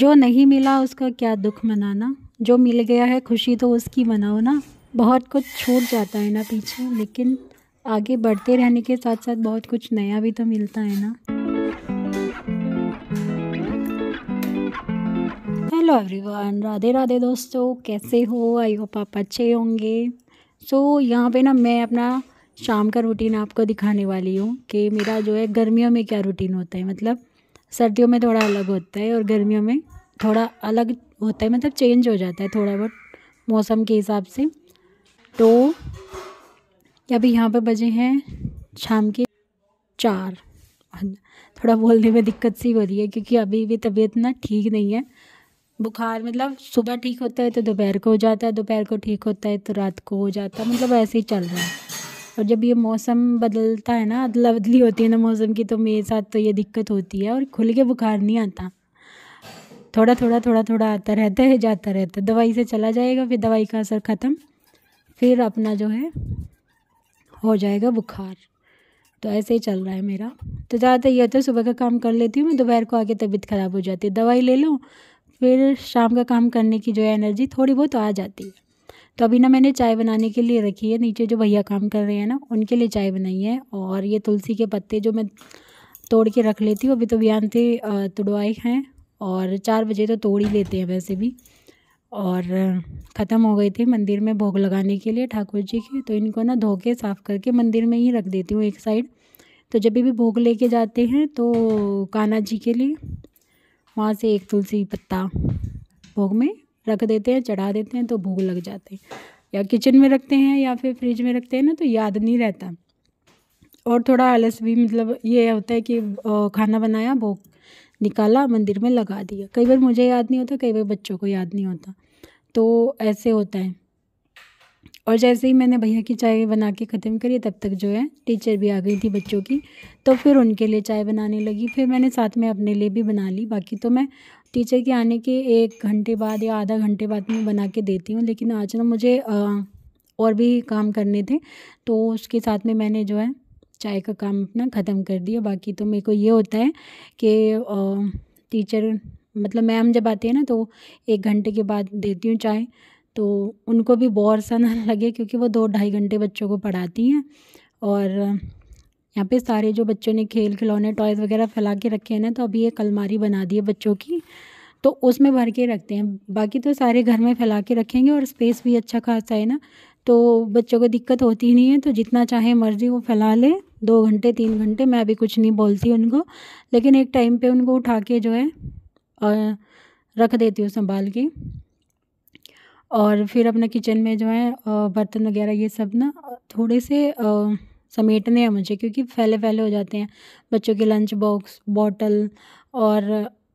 जो नहीं मिला उसका क्या दुख मनाना जो मिल गया है खुशी तो उसकी मनाओ ना बहुत कुछ छूट जाता है ना पीछे लेकिन आगे बढ़ते रहने के साथ साथ बहुत कुछ नया भी तो मिलता है ना हेलो एवरीवन राधे राधे दोस्तों कैसे हो आई होप आप अच्छे होंगे सो so, यहाँ पे ना मैं अपना शाम का रूटीन आपको दिखाने वाली हूँ कि मेरा जो है गर्मियों में क्या रूटीन होता है मतलब सर्दियों में थोड़ा अलग होता है और गर्मियों में थोड़ा अलग होता है मतलब चेंज हो जाता है थोड़ा बहुत मौसम के हिसाब से तो अभी यहाँ पे बजे हैं शाम के चार थोड़ा बोलने में दिक्कत सी हो रही है क्योंकि अभी भी तबीयत ना ठीक नहीं है बुखार मतलब सुबह ठीक होता है तो दोपहर को हो जाता है दोपहर को ठीक होता है तो रात को हो जाता है मतलब ऐसे ही चल रहा है और जब ये मौसम बदलता है ना अदला बदली होती है ना मौसम की तो मेरे साथ तो ये दिक्कत होती है और खुल के बुखार नहीं आता थोड़ा थोड़ा थोड़ा थोड़ा आता रहता है जाता रहता है दवाई से चला जाएगा फिर दवाई का असर ख़त्म फिर अपना जो है हो जाएगा बुखार तो ऐसे ही चल रहा है मेरा तो ज़्यादातर यह होता है सुबह का काम कर लेती हूँ मैं दोपहर को आके तबीयत ख़राब हो जाती है दवाई ले लूँ फिर शाम का काम करने की जो है एनर्जी थोड़ी बहुत आ जाती है तो अभी ना मैंने चाय बनाने के लिए रखी है नीचे जो भैया काम कर रहे हैं ना उनके लिए चाय बनाई है और ये तुलसी के पत्ते जो मैं तोड़ के रख लेती हूँ अभी तो बिहान थे तुड़वाए हैं और चार बजे तो तोड़ ही लेते हैं वैसे भी और ख़त्म हो गए थे मंदिर में भोग लगाने के लिए ठाकुर जी के तो इनको ना धो के साफ़ करके मंदिर में ही रख देती हूँ एक साइड तो जब भी भोग लेके जाते हैं तो कान्हा जी के लिए वहाँ से एक तुलसी पत्ता भोग में रख देते हैं चढ़ा देते हैं तो भूख लग जाते हैं या किचन में रखते हैं या फिर फ्रिज में रखते हैं ना तो याद नहीं रहता और थोड़ा आलस भी मतलब ये होता है कि खाना बनाया भोग निकाला मंदिर में लगा दिया कई बार मुझे याद नहीं होता कई बार बच्चों को याद नहीं होता तो ऐसे होता है और जैसे ही मैंने भैया की चाय बना के ख़त्म करी तब तक जो है टीचर भी आ गई थी बच्चों की तो फिर उनके लिए चाय बनाने लगी फिर मैंने साथ में अपने लिए भी बना ली बाकी तो मैं टीचर के आने के एक घंटे बाद या आधा घंटे बाद मैं बना के देती हूँ लेकिन आज ना मुझे और भी काम करने थे तो उसके साथ में मैंने जो है चाय का काम अपना ख़त्म कर दिया बाकी तो मेरे को ये होता है कि टीचर मतलब मैम जब आती है ना तो एक घंटे के बाद देती हूँ चाय तो उनको भी बोर सा ना लगे क्योंकि वो दो ढाई घंटे बच्चों को पढ़ाती हैं और यहाँ पे सारे जो बच्चों ने खेल खिलौने टॉयज़ वगैरह फैला के रखे हैं ना तो अभी एक अलमारी बना दी है बच्चों की तो उसमें भर के रखते हैं बाकी तो सारे घर में फैला के रखेंगे और स्पेस भी अच्छा खासा है ना तो बच्चों को दिक्कत होती नहीं है तो जितना चाहे मर्ज़ी वो फैला ले दो घंटे तीन घंटे मैं अभी कुछ नहीं बोलती उनको लेकिन एक टाइम पे उनको उठा के जो है रख देती हूँ संभाल के और फिर अपना किचन में जो है बर्तन वगैरह ये सब ना थोड़े से समेटने हैं मुझे क्योंकि फैले फैले हो जाते हैं बच्चों के लंच बॉक्स बॉटल और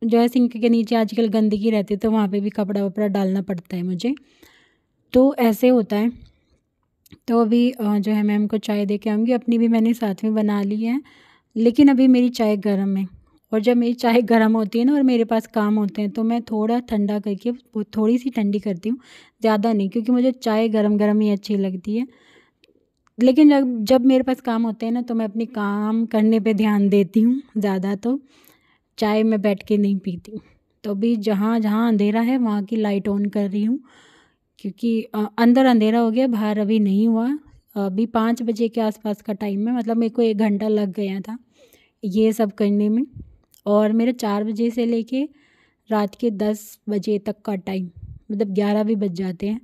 जो है सिंक के नीचे आजकल गंदगी रहती है तो वहाँ पे भी कपड़ा वपड़ा डालना पड़ता है मुझे तो ऐसे होता है तो अभी जो है मैम को चाय दे के आऊँगी अपनी भी मैंने साथ में बना ली है लेकिन अभी मेरी चाय गर्म है और जब मेरी चाय गर्म होती है ना और मेरे पास काम होते हैं तो मैं थोड़ा ठंडा करके वो थोड़ी सी ठंडी करती हूँ ज़्यादा नहीं क्योंकि मुझे चाय गर्म गर्म ही अच्छी लगती है लेकिन जब जब मेरे पास काम होते हैं ना तो मैं अपने काम करने पे ध्यान देती हूँ ज़्यादा तो चाय मैं बैठ के नहीं पीती हूँ तो अभी जहाँ जहाँ अंधेरा है वहाँ की लाइट ऑन कर रही हूँ क्योंकि अंदर अंधेरा हो गया बाहर अभी नहीं हुआ अभी पाँच बजे के आसपास का टाइम है मतलब मेरे को एक घंटा लग गया था ये सब करने में और मेरे चार बजे से लेके रात के दस बजे तक का टाइम मतलब ग्यारह भी बज जाते हैं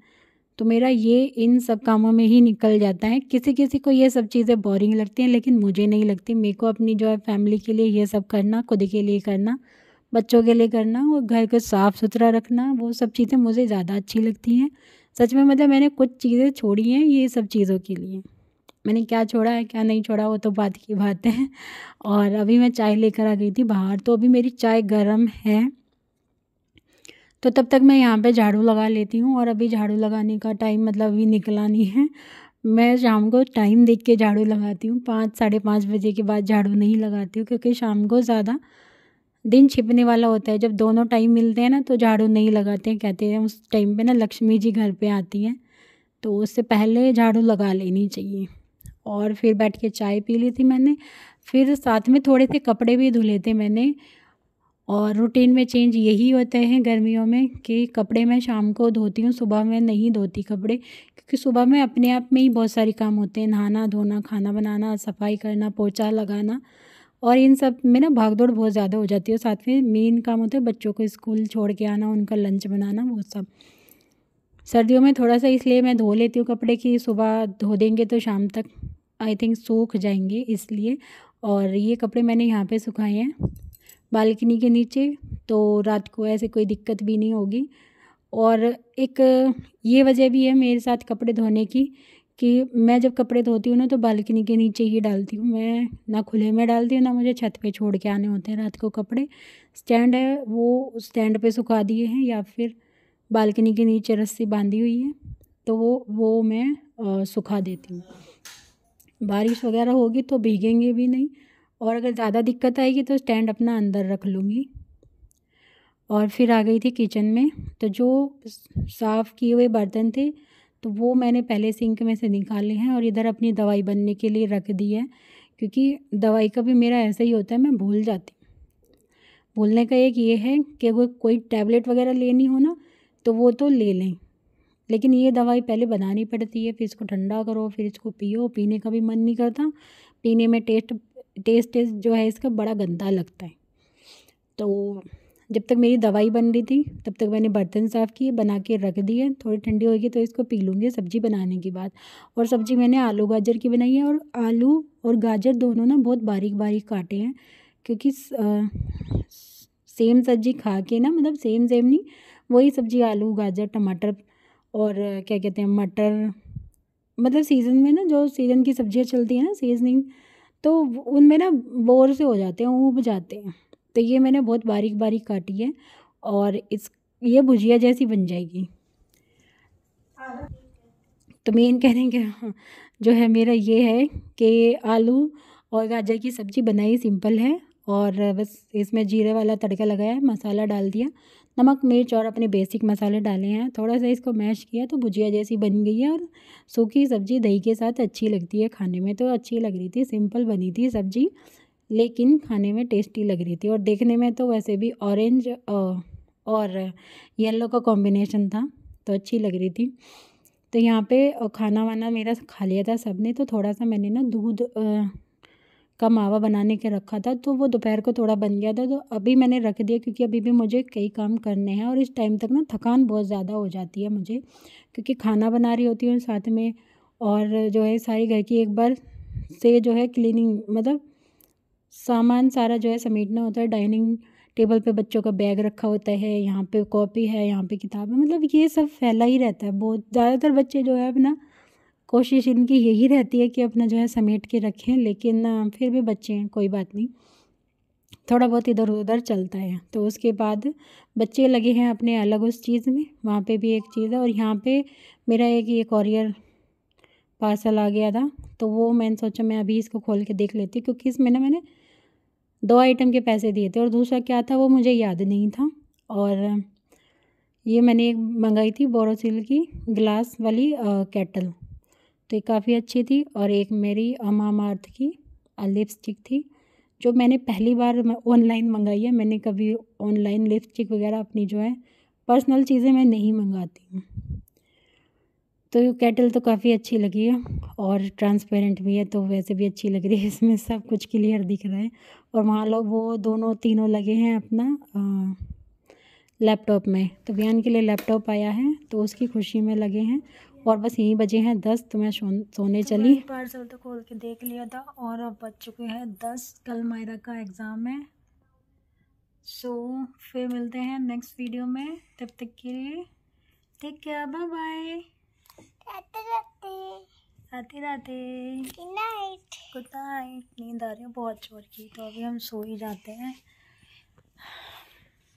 तो मेरा ये इन सब कामों में ही निकल जाता है किसी किसी को ये सब चीज़ें बोरिंग लगती हैं लेकिन मुझे नहीं लगती मेरे को अपनी जो है फैमिली के लिए ये सब करना खुद के लिए करना बच्चों के लिए करना और घर को साफ़ सुथरा रखना वो सब चीज़ें मुझे ज़्यादा अच्छी लगती हैं सच में मतलब मैंने कुछ चीज़ें छोड़ी हैं ये सब चीज़ों के लिए मैंने क्या छोड़ा है क्या नहीं छोड़ा वो तो बात की बात है और अभी मैं चाय लेकर आ गई थी बाहर तो अभी मेरी चाय गर्म है तो तब तक मैं यहाँ पे झाड़ू लगा लेती हूँ और अभी झाड़ू लगाने का टाइम मतलब अभी निकला नहीं है मैं शाम को टाइम देख के झाड़ू लगाती हूँ पाँच साढ़े पाँच बजे के बाद झाड़ू नहीं लगाती हूँ क्योंकि शाम को ज़्यादा दिन छिपने वाला होता है जब दोनों टाइम मिलते हैं ना तो झाड़ू नहीं लगाते हैं कहते हैं उस टाइम पे ना लक्ष्मी जी घर पे आती हैं तो उससे पहले झाड़ू लगा लेनी चाहिए और फिर बैठ के चाय पी ली थी मैंने फिर साथ में थोड़े से कपड़े भी धुले थे मैंने और रूटीन में चेंज यही होते हैं गर्मियों में कि कपड़े मैं शाम को धोती हूँ सुबह में नहीं धोती कपड़े क्योंकि सुबह में अपने आप में ही बहुत सारे काम होते हैं नहाना धोना खाना बनाना सफाई करना पोछा लगाना और इन सब में ना भाग दौड़ बहुत ज़्यादा हो जाती है साथ में मेन काम होता है बच्चों को स्कूल छोड़ के आना उनका लंच बनाना वो सब सर्दियों में थोड़ा सा इसलिए मैं धो लेती हूँ कपड़े कि सुबह धो देंगे तो शाम तक आई थिंक सूख जाएंगे इसलिए और ये कपड़े मैंने यहाँ पे सुखाए हैं बालकनी के नीचे तो रात को ऐसे कोई दिक्कत भी नहीं होगी और एक ये वजह भी है मेरे साथ कपड़े धोने की कि मैं जब कपड़े धोती हूँ ना तो बालकनी के नीचे ही डालती हूँ मैं ना खुले में डालती हूँ ना मुझे छत पे छोड़ के आने होते हैं रात को कपड़े स्टैंड है वो स्टैंड पे सुखा दिए हैं या फिर बालकनी के नीचे रस्सी बांधी हुई है तो वो वो मैं आ, सुखा देती हूँ बारिश वगैरह होगी तो भीगेंगे भी नहीं और अगर ज़्यादा दिक्कत आएगी तो स्टैंड अपना अंदर रख लूँगी और फिर आ गई थी किचन में तो जो साफ़ किए हुए बर्तन थे तो वो मैंने पहले सिंक में से निकाले हैं और इधर अपनी दवाई बनने के लिए रख दी है क्योंकि दवाई का भी मेरा ऐसा ही होता है मैं भूल जाती भूलने का एक ये है कि अगर कोई टैबलेट वगैरह लेनी हो ना तो वो तो ले लें लेकिन ये दवाई पहले बनानी पड़ती है फिर इसको ठंडा करो फिर इसको पियो पीने का भी मन नहीं करता पीने में टेस्ट टेस्ट टेस्ट जो है इसका बड़ा गंदा लगता है तो जब तक मेरी दवाई बन रही थी तब तक मैंने बर्तन साफ़ किए बना के रख दिए थोड़ी ठंडी होगी तो इसको पी लूँगी सब्ज़ी बनाने के बाद और सब्ज़ी मैंने आलू गाजर की बनाई है और आलू और गाजर दोनों ना बहुत बारीक बारीक काटे हैं क्योंकि आ, सेम सब्ज़ी खा के ना मतलब सेम सेम नहीं वही सब्ज़ी आलू गाजर टमाटर और क्या कहते हैं मटर मतलब सीज़न में ना जो सीज़न की सब्ज़ियाँ चलती हैं ना सीजनिंग तो उनमें ना बोर से हो जाते हैं ऊब जाते हैं तो ये मैंने बहुत बारीक बारीक काटी है और इस ये भुजिया जैसी बन जाएगी तो मेन कह रहे हैं हाँ, जो है मेरा ये है कि आलू और गाजर की सब्ज़ी बनाई सिंपल है और बस इसमें जीरे वाला तड़का लगाया मसाला डाल दिया नमक मिर्च और अपने बेसिक मसाले डाले हैं थोड़ा सा इसको मैश किया तो भुजिया जैसी बन गई है और सूखी सब्ज़ी दही के साथ अच्छी लगती है खाने में तो अच्छी लग रही थी सिंपल बनी थी सब्ज़ी लेकिन खाने में टेस्टी लग रही थी और देखने में तो वैसे भी ऑरेंज और येलो का कॉम्बिनेशन था तो अच्छी लग रही थी तो यहाँ पे खाना वाना मेरा खा लिया था सब ने तो थोड़ा सा मैंने ना दूध का मावा बनाने के रखा था तो वो दोपहर को थोड़ा बन गया था तो अभी मैंने रख दिया क्योंकि अभी भी मुझे कई काम करने हैं और इस टाइम तक ना थकान बहुत ज़्यादा हो जाती है मुझे क्योंकि खाना बना रही होती हूँ साथ में और जो है सारी घर की एक बार से जो है क्लीनिंग मतलब सामान सारा जो है समेटना होता है डाइनिंग टेबल पे बच्चों का बैग रखा होता है यहाँ पे कॉपी है यहाँ पे किताब है मतलब ये सब फैला ही रहता है बहुत ज़्यादातर बच्चे जो है अपना कोशिश इनकी यही रहती है कि अपना जो है समेट के रखें लेकिन फिर भी बच्चे हैं कोई बात नहीं थोड़ा बहुत इधर उधर चलता है तो उसके बाद बच्चे लगे हैं अपने अलग उस चीज़ में वहाँ पे भी एक चीज़ है और यहाँ पे मेरा एक ये कॉरियर पार्सल आ गया था तो वो मैंने सोचा मैं अभी इसको खोल के देख लेती क्योंकि इसमें ना मैंने दो आइटम के पैसे दिए थे और दूसरा क्या था वो मुझे याद नहीं था और ये मैंने एक मंगाई थी बोरोसिल की ग्लास वाली आ, तो ये काफ़ी अच्छी थी और एक मेरी अमामार्थ की लिपस्टिक थी जो मैंने पहली बार ऑनलाइन मंगाई है मैंने कभी ऑनलाइन लिपस्टिक वगैरह अपनी जो है पर्सनल चीज़ें मैं नहीं मंगाती हूँ तो कैटल तो काफ़ी अच्छी लगी है और ट्रांसपेरेंट भी है तो वैसे भी अच्छी लग रही है इसमें सब कुछ क्लियर दिख रहा है और वहाँ लोग वो दोनों तीनों लगे हैं अपना लैपटॉप में तो बयान के लिए लैपटॉप आया है तो उसकी खुशी में लगे हैं और बस यहीं बजे हैं दस तो मैं सोने तो चली पार्सल तो खोल के देख लिया था और अब बज चुके हैं दस कल मायरा का एग्ज़ाम है सो so, फिर मिलते हैं नेक्स्ट वीडियो में तब तक के लिए टेक केयर बाय बाय राते राते नाइट गुड नाइट नींद आ रही है बहुत जोर की तो अभी हम सो ही जाते हैं